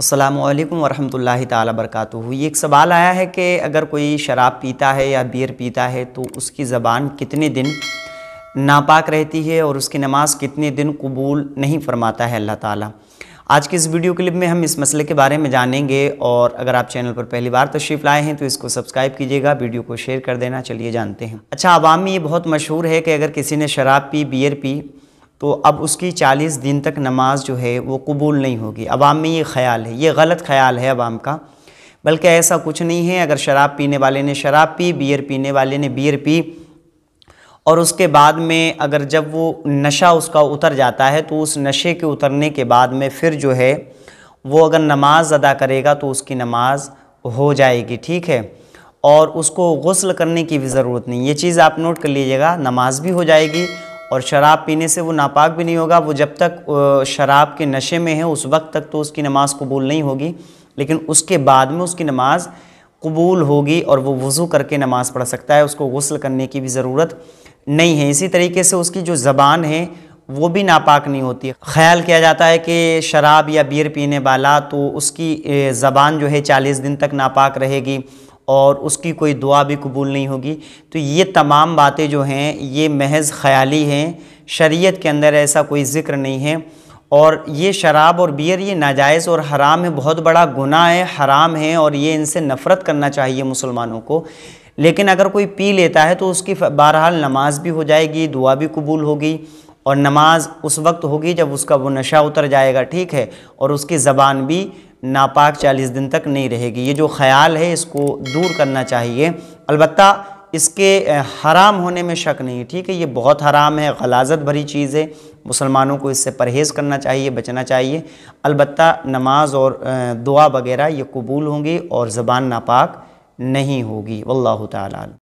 अस्सलाम वालेकुम वरहमतुल्लाहि ताला ये एक सवाल आया है कि अगर कोई शराब पीता है या बियर पीता है तो उसकी ज़बान कितने दिन नापाक रहती है और उसकी नमाज़ कितने दिन कबूल नहीं फरमाता है अल्लाह ताला आज के इस वीडियो क्लिप में हम इस मसले के बारे में जानेंगे और अगर आप चैनल पर पहली बार तशरीफ़ लाए हैं तो इसको सब्सक्राइब कीजिएगा वीडियो को शेयर कर देना चलिए जानते हैं अच्छा आवाम में ये बहुत मशहूर है कि अगर किसी ने शराब पी बियर पी तो अब उसकी चालीस दिन तक नमाज जो है वो कबूल नहीं होगी अवाम में ये ख्याल है ये गलत ख्याल है अवाम का बल्कि ऐसा कुछ नहीं है अगर शराब पीने वाले ने शराब पी बियर पीने वाले ने बियर पी और उसके बाद में अगर जब वो नशा उसका उतर जाता है तो उस नशे के उतरने के बाद में फिर जो है वो अगर नमाज अदा करेगा तो उसकी नमाज हो जाएगी ठीक है और उसको गसल करने की भी ज़रूरत नहीं ये चीज़ आप नोट कर लीजिएगा नमाज भी हो जाएगी और शराब पीने से वो नापाक भी नहीं होगा वो जब तक शराब के नशे में है उस वक्त तक तो उसकी नमाज़ कबूल नहीं होगी लेकिन उसके बाद में उसकी नमाज़ कबूल होगी और वो वज़ू करके नमाज़ पढ़ सकता है उसको गसल करने की भी ज़रूरत नहीं है इसी तरीके से उसकी जो ज़बान है वो भी नापाक नहीं होती ख्याल किया जाता है कि शराब या बियर पीने वाला तो उसकी ज़बान जो है चालीस दिन तक नापाक रहेगी और उसकी कोई दुआ भी कबूल नहीं होगी तो ये तमाम बातें जो हैं ये महज ख्याली हैं शरीयत के अंदर ऐसा कोई ज़िक्र नहीं है और ये शराब और बियर ये नाजायज़ और हराम है बहुत बड़ा गुनाह है हराम है और ये इनसे नफ़रत करना चाहिए मुसलमानों को लेकिन अगर कोई पी लेता है तो उसकी बहरहाल नमाज भी हो जाएगी दुआ भी कबूल होगी और नमाज उस वक्त होगी जब उसका वो नशा उतर जाएगा ठीक है और उसकी ज़बान भी नापाक 40 दिन तक नहीं रहेगी ये जो ख्याल है इसको दूर करना चाहिए अलबत्त इसके हराम होने में शक नहीं ठीक है ये बहुत हराम है गलाजत भरी चीज़ है मुसलमानों को इससे परहेज़ करना चाहिए बचना चाहिए अलबत् नमाज और दुआ वगैरह ये कबूल होंगी और ज़बान नापाक नहीं होगी वल्ल त